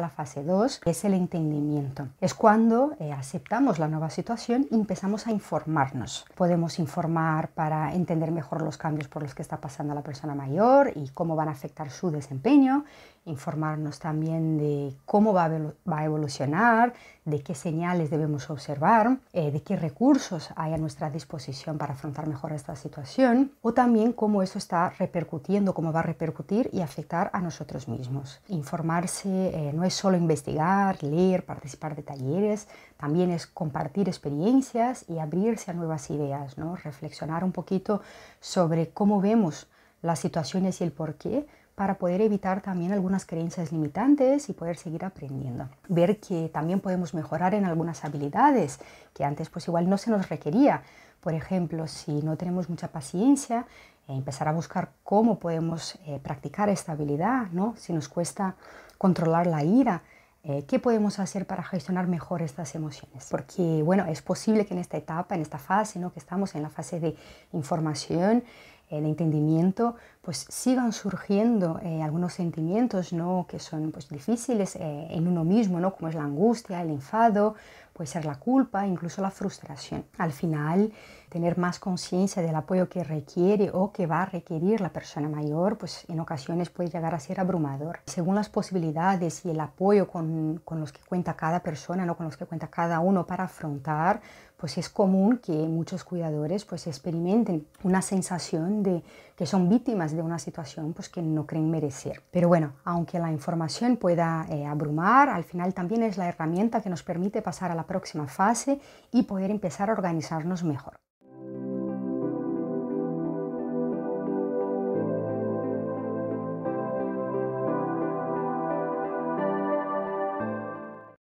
La fase 2 es el entendimiento. Es cuando eh, aceptamos la nueva situación y empezamos a informarnos. Podemos informar para entender mejor los cambios por los que está pasando la persona mayor y cómo van a afectar su desempeño informarnos también de cómo va a evolucionar, de qué señales debemos observar, eh, de qué recursos hay a nuestra disposición para afrontar mejor esta situación o también cómo eso está repercutiendo, cómo va a repercutir y afectar a nosotros mismos. Informarse eh, no es solo investigar, leer, participar de talleres, también es compartir experiencias y abrirse a nuevas ideas, reflexionar un poquito sobre cómo vemos las situaciones y el por qué para poder evitar también algunas creencias limitantes y poder seguir aprendiendo. Ver que también podemos mejorar en algunas habilidades que antes pues igual no se nos requería. Por ejemplo, si no tenemos mucha paciencia, eh, empezar a buscar cómo podemos eh, practicar esta habilidad, ¿no? Si nos cuesta controlar la ira, eh, qué podemos hacer para gestionar mejor estas emociones. Porque, bueno, es posible que en esta etapa, en esta fase, ¿no? que estamos en la fase de información, el entendimiento, pues sigan surgiendo eh, algunos sentimientos ¿no? que son pues, difíciles eh, en uno mismo, ¿no? como es la angustia, el enfado, puede ser la culpa, incluso la frustración. Al final, tener más conciencia del apoyo que requiere o que va a requerir la persona mayor, pues en ocasiones puede llegar a ser abrumador. Según las posibilidades y el apoyo con, con los que cuenta cada persona, no con los que cuenta cada uno para afrontar, pues es común que muchos cuidadores pues experimenten una sensación de que son víctimas de una situación pues que no creen merecer. Pero bueno, aunque la información pueda eh, abrumar, al final también es la herramienta que nos permite pasar a la próxima fase y poder empezar a organizarnos mejor.